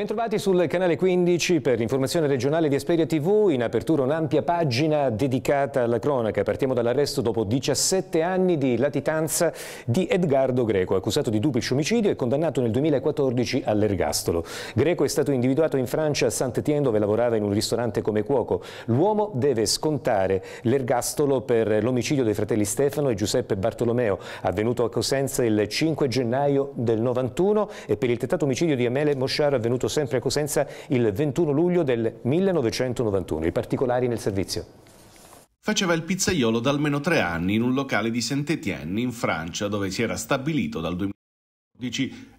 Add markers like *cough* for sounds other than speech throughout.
Bentrovati sul canale 15 per l'informazione regionale di Esperia TV. In apertura un'ampia pagina dedicata alla cronaca. Partiamo dall'arresto dopo 17 anni di latitanza di Edgardo Greco, accusato di duplice omicidio e condannato nel 2014 all'ergastolo. Greco è stato individuato in Francia a Saint-Étienne dove lavorava in un ristorante come cuoco. L'uomo deve scontare l'ergastolo per l'omicidio dei fratelli Stefano e Giuseppe Bartolomeo, avvenuto a Cosenza il 5 gennaio del 91 e per il tentato omicidio di Amele Mosciar avvenuto sempre a Cosenza il 21 luglio del 1991. I particolari nel servizio. Faceva il pizzaiolo da almeno tre anni in un locale di Saint-Étienne in Francia dove si era stabilito dal 2000.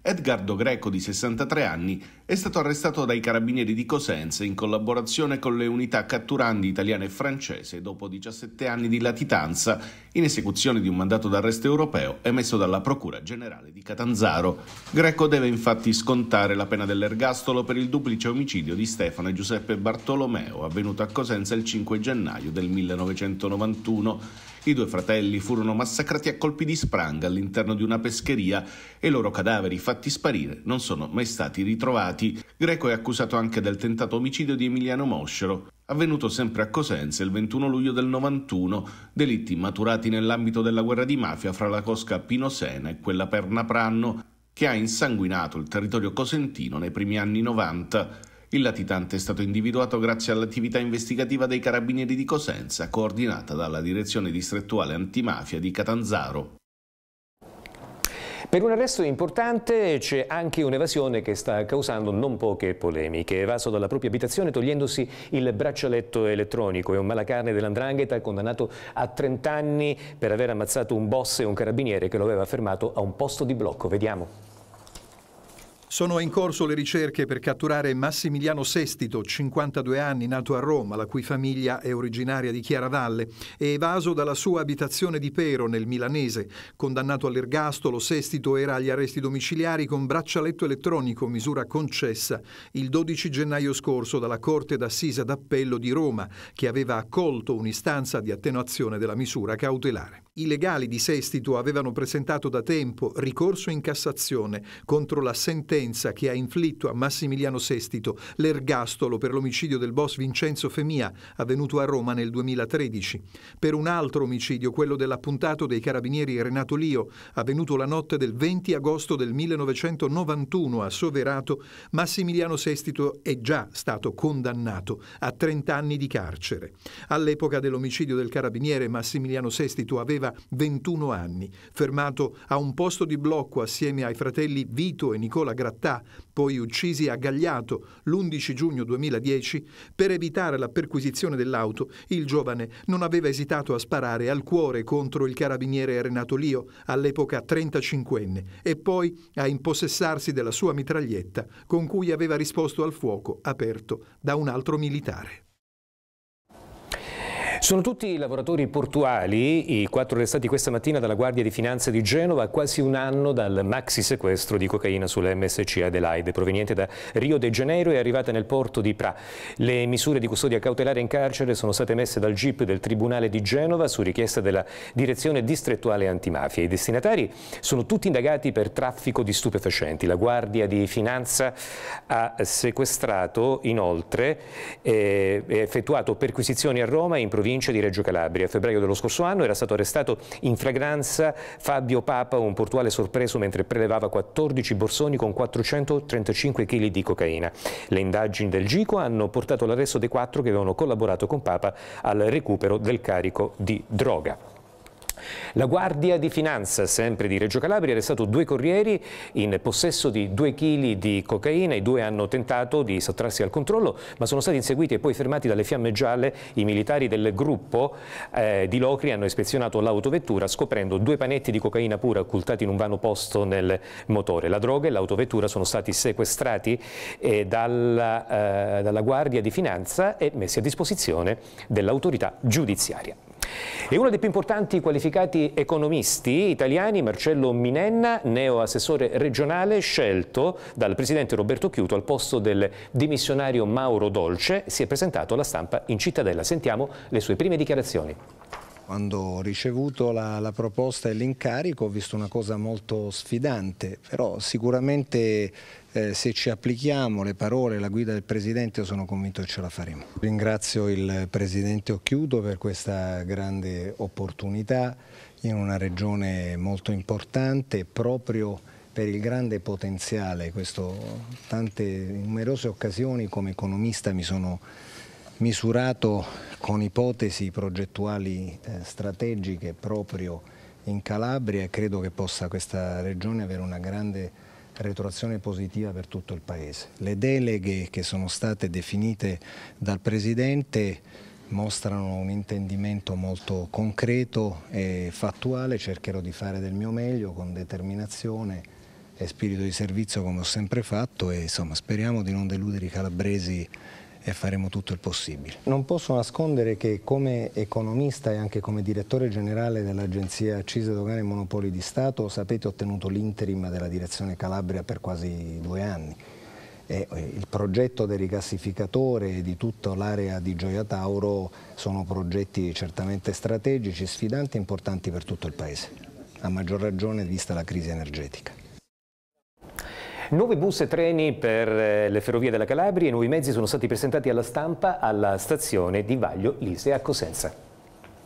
Edgardo Greco, di 63 anni, è stato arrestato dai carabinieri di Cosenza in collaborazione con le unità catturandi italiane e francese dopo 17 anni di latitanza in esecuzione di un mandato d'arresto europeo emesso dalla Procura Generale di Catanzaro. Greco deve infatti scontare la pena dell'ergastolo per il duplice omicidio di Stefano e Giuseppe Bartolomeo avvenuto a Cosenza il 5 gennaio del 1991 i due fratelli furono massacrati a colpi di spranga all'interno di una pescheria e i loro cadaveri fatti sparire non sono mai stati ritrovati. Greco è accusato anche del tentato omicidio di Emiliano Moscero, avvenuto sempre a Cosenza il 21 luglio del 91, delitti maturati nell'ambito della guerra di mafia fra la cosca Pinosena e quella Pernapranno, che ha insanguinato il territorio cosentino nei primi anni 90. Il latitante è stato individuato grazie all'attività investigativa dei carabinieri di Cosenza, coordinata dalla direzione distrettuale antimafia di Catanzaro. Per un arresto importante c'è anche un'evasione che sta causando non poche polemiche. Evaso dalla propria abitazione togliendosi il braccialetto elettronico. È un malacarne dell'Andrangheta condannato a 30 anni per aver ammazzato un boss e un carabiniere che lo aveva fermato a un posto di blocco. Vediamo. Sono in corso le ricerche per catturare Massimiliano Sestito, 52 anni, nato a Roma, la cui famiglia è originaria di Chiaravalle, e evaso dalla sua abitazione di Pero nel Milanese. Condannato all'ergastolo, Sestito era agli arresti domiciliari con braccialetto elettronico, misura concessa il 12 gennaio scorso dalla Corte d'Assisa d'Appello di Roma, che aveva accolto un'istanza di attenuazione della misura cautelare. I legali di Sestito avevano presentato da tempo ricorso in Cassazione contro la sentenza che ha inflitto a Massimiliano Sestito l'ergastolo per l'omicidio del boss Vincenzo Femia, avvenuto a Roma nel 2013, per un altro omicidio, quello dell'appuntato dei carabinieri Renato Lio, avvenuto la notte del 20 agosto del 1991 a Soverato, Massimiliano Sestito è già stato condannato a 30 anni di carcere. All'epoca dell'omicidio del carabiniere Massimiliano Sestito aveva aveva 21 anni, fermato a un posto di blocco assieme ai fratelli Vito e Nicola Grattà, poi uccisi a Gagliato l'11 giugno 2010, per evitare la perquisizione dell'auto, il giovane non aveva esitato a sparare al cuore contro il carabiniere Renato Lio, all'epoca 35enne, e poi a impossessarsi della sua mitraglietta con cui aveva risposto al fuoco aperto da un altro militare. Sono tutti i lavoratori portuali, i quattro arrestati questa mattina dalla Guardia di Finanza di Genova, quasi un anno dal maxi sequestro di cocaina sull'MSC Adelaide, proveniente da Rio de Janeiro e arrivata nel porto di Pra. Le misure di custodia cautelare in carcere sono state emesse dal GIP del Tribunale di Genova su richiesta della Direzione Distrettuale Antimafia. I destinatari sono tutti indagati per traffico di stupefacenti. La Guardia di Finanza ha sequestrato inoltre eh, e effettuato perquisizioni a Roma in provincia provincia di Reggio Calabria. A febbraio dello scorso anno era stato arrestato in flagranza Fabio Papa, un portuale sorpreso mentre prelevava 14 borsoni con 435 kg di cocaina. Le indagini del GICO hanno portato all'arresto dei quattro che avevano collaborato con Papa al recupero del carico di droga. La Guardia di Finanza, sempre di Reggio Calabria, ha arrestato due corrieri in possesso di due chili di cocaina. I due hanno tentato di sottrarsi al controllo, ma sono stati inseguiti e poi fermati dalle fiamme gialle. I militari del gruppo eh, di Locri hanno ispezionato l'autovettura scoprendo due panetti di cocaina pura occultati in un vano posto nel motore. La droga e l'autovettura sono stati sequestrati eh, dalla, eh, dalla Guardia di Finanza e messi a disposizione dell'autorità giudiziaria. E uno dei più importanti qualificati economisti italiani, Marcello Minenna, neoassessore regionale, scelto dal presidente Roberto Chiuto al posto del dimissionario Mauro Dolce, si è presentato alla stampa in cittadella. Sentiamo le sue prime dichiarazioni. Quando ho ricevuto la, la proposta e l'incarico ho visto una cosa molto sfidante, però sicuramente eh, se ci applichiamo le parole e la guida del Presidente sono convinto che ce la faremo. Ringrazio il Presidente Occhiuto per questa grande opportunità in una regione molto importante proprio per il grande potenziale, questo, tante numerose occasioni come economista mi sono misurato con ipotesi progettuali eh, strategiche proprio in Calabria e credo che possa questa regione avere una grande retroazione positiva per tutto il Paese. Le deleghe che sono state definite dal Presidente mostrano un intendimento molto concreto e fattuale, cercherò di fare del mio meglio con determinazione e spirito di servizio come ho sempre fatto e insomma, speriamo di non deludere i calabresi e faremo tutto il possibile. Non posso nascondere che come economista e anche come direttore generale dell'Agenzia Accise Dogane e Monopoli di Stato sapete ho tenuto l'interim della direzione Calabria per quasi due anni. Eh, il progetto del rigassificatore e di tutta l'area di Gioia Tauro sono progetti certamente strategici, sfidanti e importanti per tutto il Paese, a maggior ragione vista la crisi energetica. Nuovi bus e treni per eh, le ferrovie della Calabria e nuovi mezzi sono stati presentati alla stampa alla stazione di Vaglio Lise a Cosenza.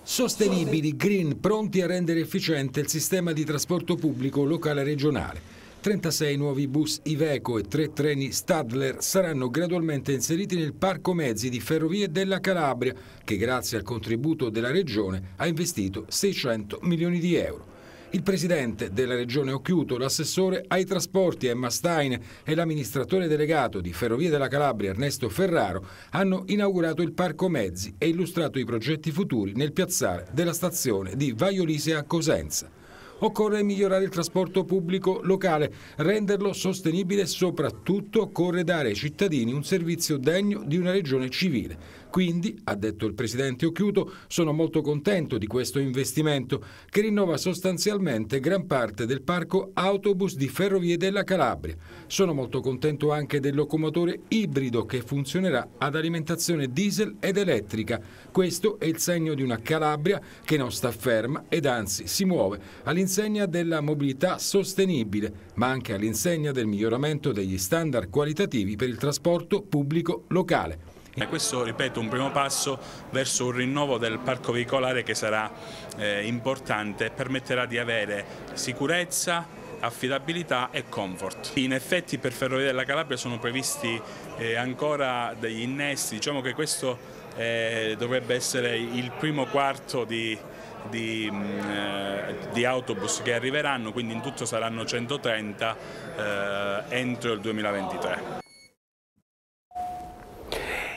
Sostenibili, green, pronti a rendere efficiente il sistema di trasporto pubblico locale regionale. 36 nuovi bus Iveco e 3 treni Stadler saranno gradualmente inseriti nel parco mezzi di Ferrovie della Calabria, che grazie al contributo della Regione ha investito 600 milioni di euro. Il presidente della regione Occhiuto, l'assessore ai trasporti Emma Stein e l'amministratore delegato di Ferrovie della Calabria Ernesto Ferraro hanno inaugurato il parco mezzi e illustrato i progetti futuri nel piazzale della stazione di Vaiolise a Cosenza. Occorre migliorare il trasporto pubblico locale, renderlo sostenibile e soprattutto occorre dare ai cittadini un servizio degno di una regione civile. Quindi, ha detto il presidente Occhiuto, sono molto contento di questo investimento che rinnova sostanzialmente gran parte del parco autobus di Ferrovie della Calabria. Sono molto contento anche del locomotore ibrido che funzionerà ad alimentazione diesel ed elettrica. Questo è il segno di una Calabria che non sta ferma ed anzi si muove all'interno all'insegna della mobilità sostenibile, ma anche all'insegna del miglioramento degli standard qualitativi per il trasporto pubblico locale. E questo, ripeto, è un primo passo verso un rinnovo del parco veicolare che sarà eh, importante e permetterà di avere sicurezza, affidabilità e comfort. In effetti per Ferrovie della Calabria sono previsti eh, ancora degli innesti, diciamo che questo eh, dovrebbe essere il primo quarto di di, mh, mm, eh, di, autobus che arriveranno, quindi in tutto saranno 130 eh, entro il 2023.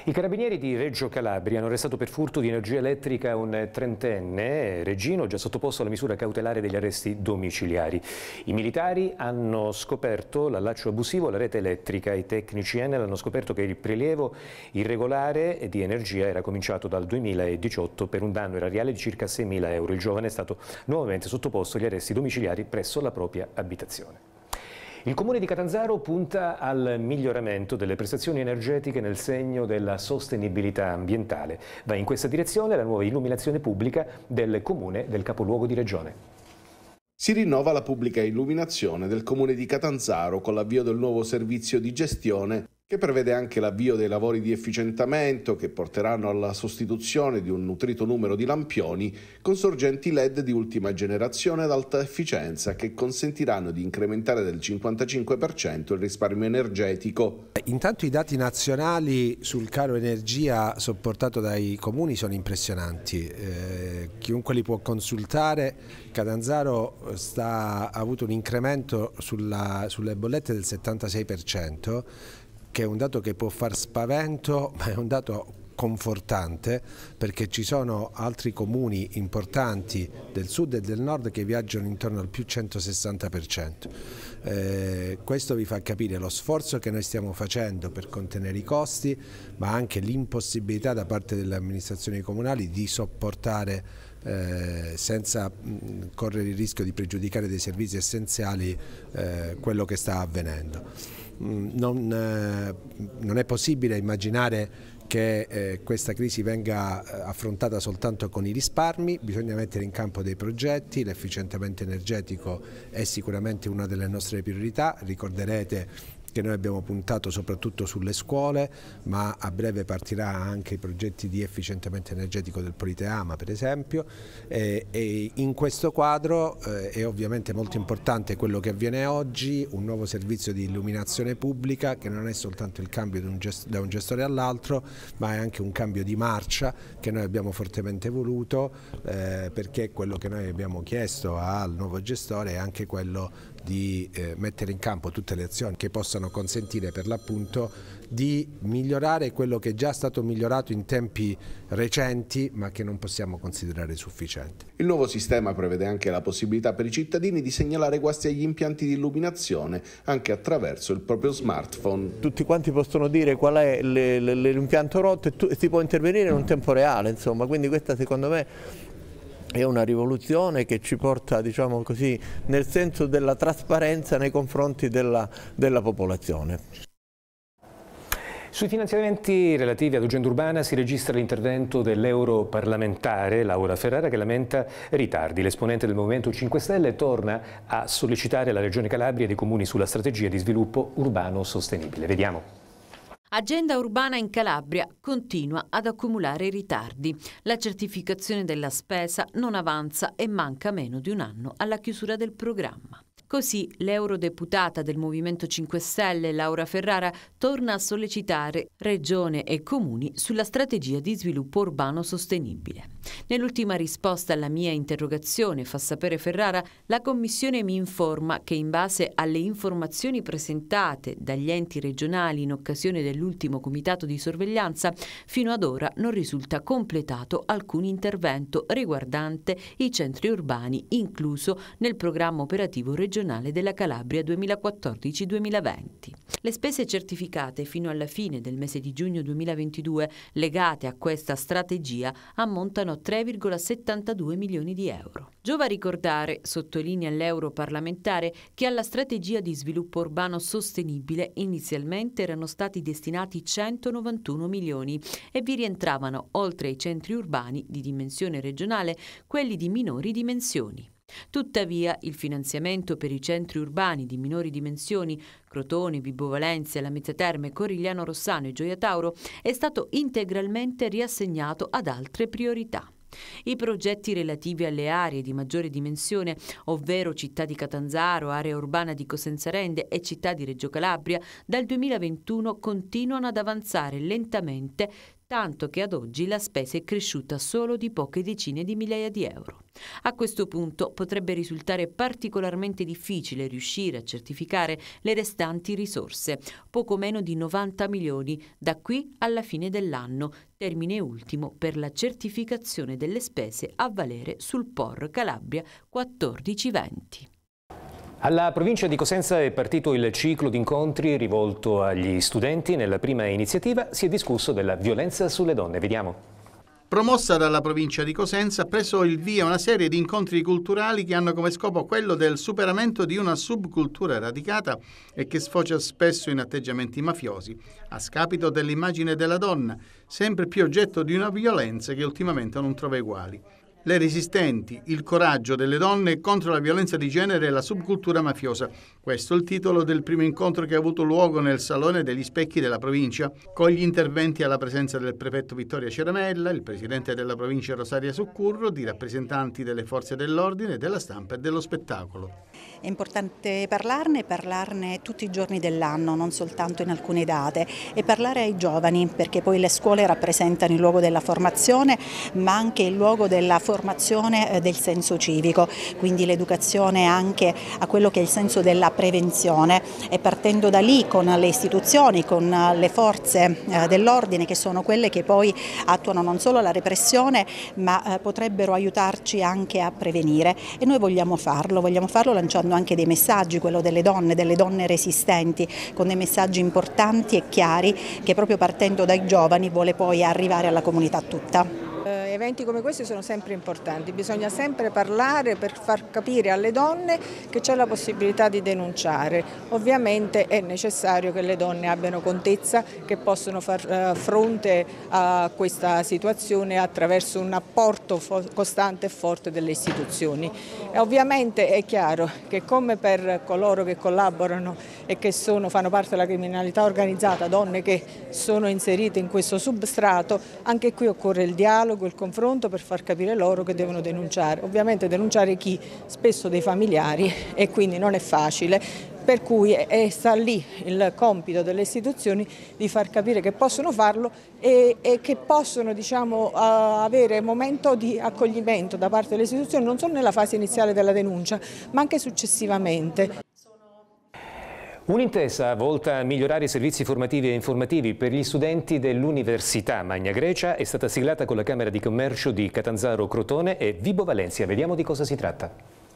I carabinieri di Reggio Calabria hanno arrestato per furto di energia elettrica un trentenne, Regino, già sottoposto alla misura cautelare degli arresti domiciliari. I militari hanno scoperto l'allaccio abusivo alla rete elettrica. I tecnici Enel hanno scoperto che il prelievo irregolare di energia era cominciato dal 2018 per un danno erariale di circa 6.000 euro. Il giovane è stato nuovamente sottoposto agli arresti domiciliari presso la propria abitazione. Il comune di Catanzaro punta al miglioramento delle prestazioni energetiche nel segno della sostenibilità ambientale. Va in questa direzione la nuova illuminazione pubblica del comune del capoluogo di regione. Si rinnova la pubblica illuminazione del comune di Catanzaro con l'avvio del nuovo servizio di gestione che prevede anche l'avvio dei lavori di efficientamento che porteranno alla sostituzione di un nutrito numero di lampioni con sorgenti LED di ultima generazione ad alta efficienza che consentiranno di incrementare del 55% il risparmio energetico. Intanto i dati nazionali sul caro energia sopportato dai comuni sono impressionanti, eh, chiunque li può consultare, Cadanzaro eh, sta, ha avuto un incremento sulla, sulle bollette del 76%, che è un dato che può far spavento, *laughs* ma è un dato confortante perché ci sono altri comuni importanti del sud e del nord che viaggiano intorno al più 160%. Eh, questo vi fa capire lo sforzo che noi stiamo facendo per contenere i costi ma anche l'impossibilità da parte delle amministrazioni comunali di sopportare eh, senza correre il rischio di pregiudicare dei servizi essenziali eh, quello che sta avvenendo. Mm, non, eh, non è possibile immaginare che questa crisi venga affrontata soltanto con i risparmi, bisogna mettere in campo dei progetti, l'efficientamento energetico è sicuramente una delle nostre priorità, ricorderete che noi abbiamo puntato soprattutto sulle scuole, ma a breve partirà anche i progetti di efficientamento energetico del Politeama per esempio e, e in questo quadro eh, è ovviamente molto importante quello che avviene oggi, un nuovo servizio di illuminazione pubblica che non è soltanto il cambio un da un gestore all'altro, ma è anche un cambio di marcia che noi abbiamo fortemente voluto eh, perché quello che noi abbiamo chiesto al nuovo gestore è anche quello di eh, mettere in campo tutte le azioni che possano consentire per l'appunto di migliorare quello che è già stato migliorato in tempi recenti ma che non possiamo considerare sufficiente. Il nuovo sistema prevede anche la possibilità per i cittadini di segnalare guasti agli impianti di illuminazione anche attraverso il proprio smartphone. Tutti quanti possono dire qual è l'impianto rotto e, si può intervenire in un tempo reale, insomma, quindi questa secondo me è una rivoluzione che ci porta diciamo così, nel senso della trasparenza nei confronti della, della popolazione. Sui finanziamenti relativi ad agenda urbana si registra l'intervento dell'europarlamentare Laura Ferrara che lamenta ritardi. L'esponente del Movimento 5 Stelle torna a sollecitare la Regione Calabria e i comuni sulla strategia di sviluppo urbano sostenibile. Vediamo. Agenda urbana in Calabria continua ad accumulare ritardi. La certificazione della spesa non avanza e manca meno di un anno alla chiusura del programma. Così l'eurodeputata del Movimento 5 Stelle Laura Ferrara torna a sollecitare regione e comuni sulla strategia di sviluppo urbano sostenibile. Nell'ultima risposta alla mia interrogazione, fa sapere Ferrara, la Commissione mi informa che in base alle informazioni presentate dagli enti regionali in occasione dell'ultimo comitato di sorveglianza, fino ad ora non risulta completato alcun intervento riguardante i centri urbani, incluso nel programma operativo regionale della Calabria 2014-2020. Le spese certificate fino alla fine del mese di giugno 2022 legate a questa strategia ammontano a 3,72 milioni di euro. Giova ricordare, sottolinea l'europarlamentare, che alla strategia di sviluppo urbano sostenibile inizialmente erano stati destinati 191 milioni e vi rientravano, oltre ai centri urbani di dimensione regionale, quelli di minori dimensioni. Tuttavia il finanziamento per i centri urbani di minori dimensioni, Crotone, Vibo Valencia, Lamezia Terme, Corigliano Rossano e Gioia Tauro, è stato integralmente riassegnato ad altre priorità. I progetti relativi alle aree di maggiore dimensione, ovvero città di Catanzaro, area urbana di Cosenza Rende e città di Reggio Calabria, dal 2021 continuano ad avanzare lentamente tanto che ad oggi la spesa è cresciuta solo di poche decine di migliaia di euro. A questo punto potrebbe risultare particolarmente difficile riuscire a certificare le restanti risorse, poco meno di 90 milioni da qui alla fine dell'anno, termine ultimo per la certificazione delle spese a valere sul POR Calabria 1420. Alla provincia di Cosenza è partito il ciclo di incontri rivolto agli studenti. Nella prima iniziativa si è discusso della violenza sulle donne. Vediamo. Promossa dalla provincia di Cosenza, ha preso il via una serie di incontri culturali che hanno come scopo quello del superamento di una subcultura radicata e che sfocia spesso in atteggiamenti mafiosi, a scapito dell'immagine della donna, sempre più oggetto di una violenza che ultimamente non trova uguali le resistenti, il coraggio delle donne contro la violenza di genere e la subcultura mafiosa. Questo è il titolo del primo incontro che ha avuto luogo nel Salone degli Specchi della provincia, con gli interventi alla presenza del prefetto Vittoria Ceramella, il presidente della provincia Rosaria Soccurro, di rappresentanti delle forze dell'ordine, della stampa e dello spettacolo. È importante parlarne, e parlarne tutti i giorni dell'anno, non soltanto in alcune date, e parlare ai giovani, perché poi le scuole rappresentano il luogo della formazione, ma anche il luogo della formazione eh, del senso civico, quindi l'educazione anche a quello che è il senso della prevenzione e partendo da lì con le istituzioni, con eh, le forze eh, dell'ordine che sono quelle che poi attuano non solo la repressione, ma potrebbero aiutarci anche a prevenire e noi vogliamo farlo, vogliamo farlo lanciando lanciando anche dei messaggi, quello delle donne, delle donne resistenti, con dei messaggi importanti e chiari che proprio partendo dai giovani vuole poi arrivare alla comunità tutta eventi come questi sono sempre importanti, bisogna sempre parlare per far capire alle donne che c'è la possibilità di denunciare. Ovviamente è necessario che le donne abbiano contezza che possono far eh, fronte a questa situazione attraverso un apporto costante e forte delle istituzioni. E ovviamente è chiaro che come per coloro che collaborano e che sono, fanno parte della criminalità organizzata, donne che sono inserite in questo substrato, anche qui occorre il dialogo, il confronto per far capire loro che devono denunciare. Ovviamente denunciare chi? Spesso dei familiari e quindi non è facile, per cui è, sta lì il compito delle istituzioni di far capire che possono farlo e, e che possono diciamo, avere momento di accoglimento da parte delle istituzioni non solo nella fase iniziale della denuncia ma anche successivamente. Un'intesa volta a migliorare i servizi formativi e informativi per gli studenti dell'Università Magna Grecia è stata siglata con la Camera di Commercio di Catanzaro Crotone e Vibo Valencia. Vediamo di cosa si tratta.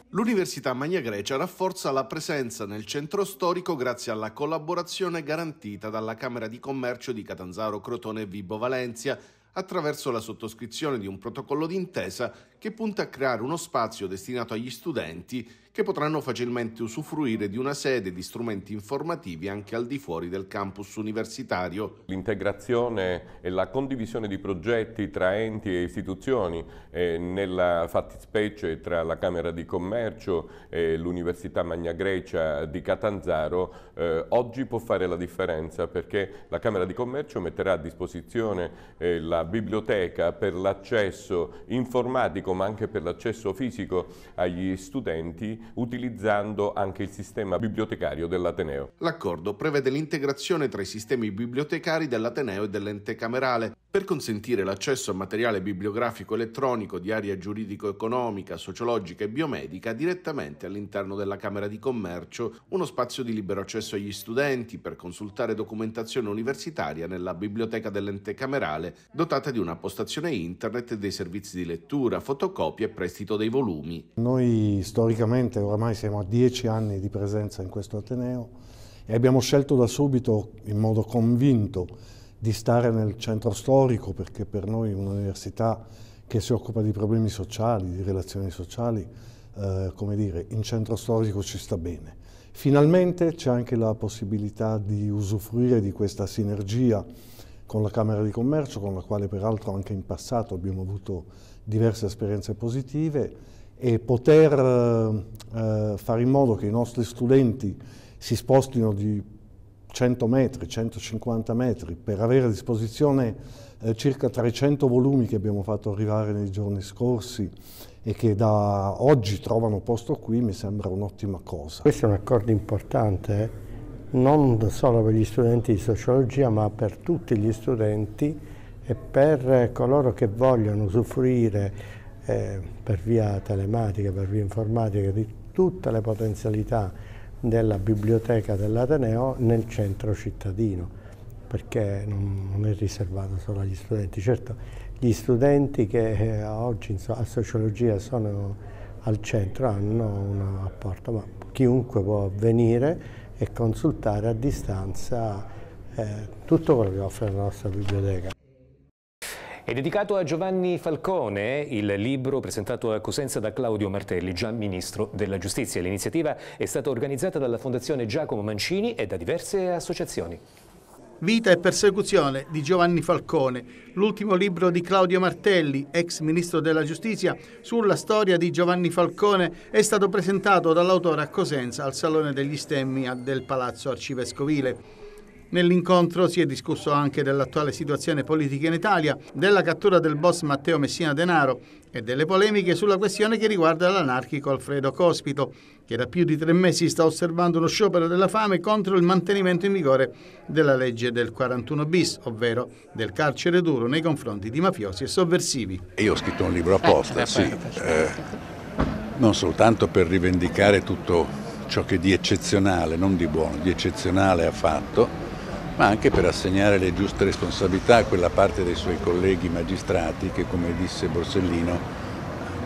L'Università Magna Grecia rafforza la presenza nel centro storico grazie alla collaborazione garantita dalla Camera di Commercio di Catanzaro Crotone e Vibo Valencia attraverso la sottoscrizione di un protocollo d'intesa che punta a creare uno spazio destinato agli studenti che potranno facilmente usufruire di una sede di strumenti informativi anche al di fuori del campus universitario. L'integrazione e la condivisione di progetti tra enti e istituzioni, eh, nella fattispecie tra la Camera di Commercio e l'Università Magna Grecia di Catanzaro, eh, oggi può fare la differenza perché la Camera di Commercio metterà a disposizione eh, la biblioteca per l'accesso informatico ma anche per l'accesso fisico agli studenti utilizzando anche il sistema bibliotecario dell'Ateneo. L'accordo prevede l'integrazione tra i sistemi bibliotecari dell'Ateneo e dell'ente camerale, per consentire l'accesso a materiale bibliografico elettronico di area giuridico-economica, sociologica e biomedica direttamente all'interno della Camera di Commercio, uno spazio di libero accesso agli studenti per consultare documentazione universitaria nella biblioteca dell'ente camerale, dotata di una postazione internet e dei servizi di lettura, fotocopie e prestito dei volumi. Noi storicamente oramai siamo a dieci anni di presenza in questo Ateneo e abbiamo scelto da subito, in modo convinto, di stare nel centro storico, perché per noi un'università che si occupa di problemi sociali, di relazioni sociali, eh, come dire, in centro storico ci sta bene. Finalmente c'è anche la possibilità di usufruire di questa sinergia con la Camera di Commercio, con la quale peraltro anche in passato abbiamo avuto diverse esperienze positive, e poter eh, fare in modo che i nostri studenti si spostino di 100 metri, 150 metri, per avere a disposizione eh, circa 300 volumi che abbiamo fatto arrivare nei giorni scorsi e che da oggi trovano posto qui, mi sembra un'ottima cosa. Questo è un accordo importante, eh? non solo per gli studenti di sociologia, ma per tutti gli studenti e per coloro che vogliono usufruire eh, per via telematica, per via informatica, di tutte le potenzialità della biblioteca dell'Ateneo nel centro cittadino perché non, è riservato solo agli studenti. Certo, gli studenti che eh, oggi insomma, a sociologia sono al centro hanno un apporto, ma chiunque può venire e consultare a distanza eh, tutto quello che offre la nostra biblioteca. È dedicato a Giovanni Falcone il libro presentato a Cosenza da Claudio Martelli, già ministro della giustizia. L'iniziativa è stata organizzata dalla Fondazione Giacomo Mancini e da diverse associazioni. Vita e persecuzione di Giovanni Falcone, l'ultimo libro di Claudio Martelli, ex ministro della giustizia, sulla storia di Giovanni Falcone è stato presentato dall'autore a Cosenza al Salone degli Stemmi del Palazzo Arcivescovile. Nell'incontro si è discusso anche dell'attuale situazione politica in Italia, della cattura del boss Matteo Messina Denaro e delle polemiche sulla questione che riguarda l'anarchico Alfredo Cospito, che da più di tre mesi sta osservando uno sciopero della fame contro il mantenimento in vigore della legge del 41 bis, ovvero del carcere duro nei confronti di mafiosi e sovversivi. Io ho scritto un libro apposta, eh, sì, eh, non soltanto per rivendicare tutto ciò che di eccezionale, non di buono, di eccezionale ha fatto, ma anche per assegnare le giuste responsabilità a quella parte dei suoi colleghi magistrati che, come disse Borsellino,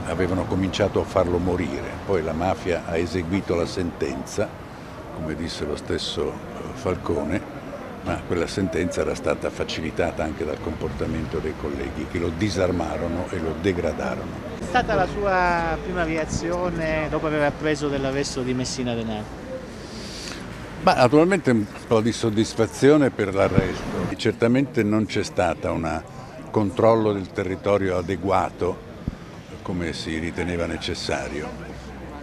avevano cominciato a farlo morire. Poi la mafia ha eseguito la sentenza, come disse lo stesso eh, Falcone, ma quella sentenza era stata facilitata anche dal comportamento dei colleghi che lo disarmarono e lo degradarono. È stata la sua prima reazione dopo aver appreso dell'arresto di Messina Denaro? Ma naturalmente un po' di soddisfazione per l'arresto. Certamente non c'è stato un controllo del territorio adeguato come si riteneva necessario.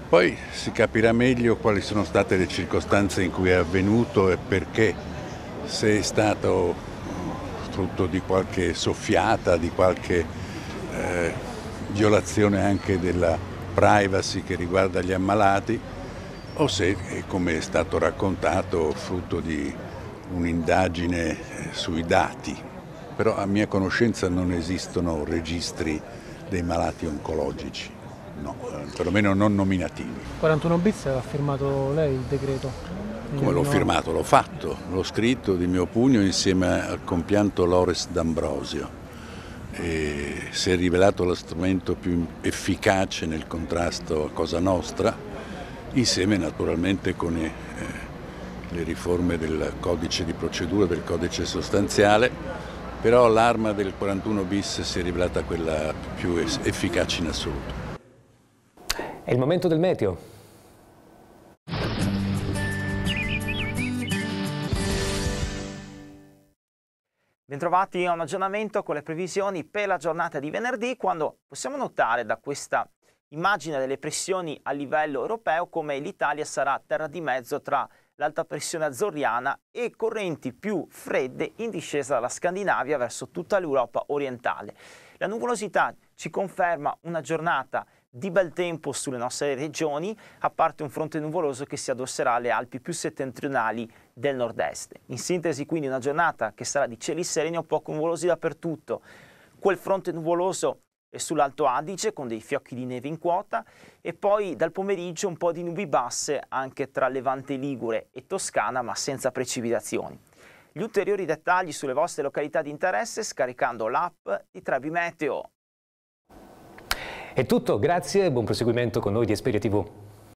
Poi si capirà meglio quali sono state le circostanze in cui è avvenuto e perché, se è stato frutto di qualche soffiata, di qualche eh, violazione anche della privacy che riguarda gli ammalati o oh, se, come è stato raccontato, frutto di un'indagine eh, sui dati. Però a mia conoscenza non esistono registri dei malati oncologici, no, eh, perlomeno non nominativi. 41 bis ha firmato lei il decreto? Come l'ho firmato, l'ho fatto, l'ho scritto di mio pugno insieme al compianto Lores D'Ambrosio. E si è rivelato lo strumento più efficace nel contrasto a Cosa Nostra insieme naturalmente con i, eh, le riforme del codice di procedura, del codice sostanziale, però l'arma del 41 bis si è rivelata quella più efficace in assoluto. È il momento del meteo. Bentrovati a un aggiornamento con le previsioni per la giornata di venerdì quando possiamo notare da questa immagina delle pressioni a livello europeo come l'Italia sarà terra di mezzo tra l'alta pressione azzoriana e correnti più fredde in discesa dalla Scandinavia verso tutta l'Europa orientale. La nuvolosità ci conferma una giornata di bel tempo sulle nostre regioni, a parte un fronte nuvoloso che si addosserà alle Alpi più settentrionali del nord-est. In sintesi quindi una giornata che sarà di cieli sereni o poco nuvolosi dappertutto. Quel fronte nuvoloso e sull'Alto Adige con dei fiocchi di neve in quota e poi dal pomeriggio un po' di nubi basse anche tra Levante Ligure e Toscana ma senza precipitazioni. Gli ulteriori dettagli sulle vostre località di interesse scaricando l'app di Trebi Meteo. È tutto, grazie e buon proseguimento con noi di Esperia TV.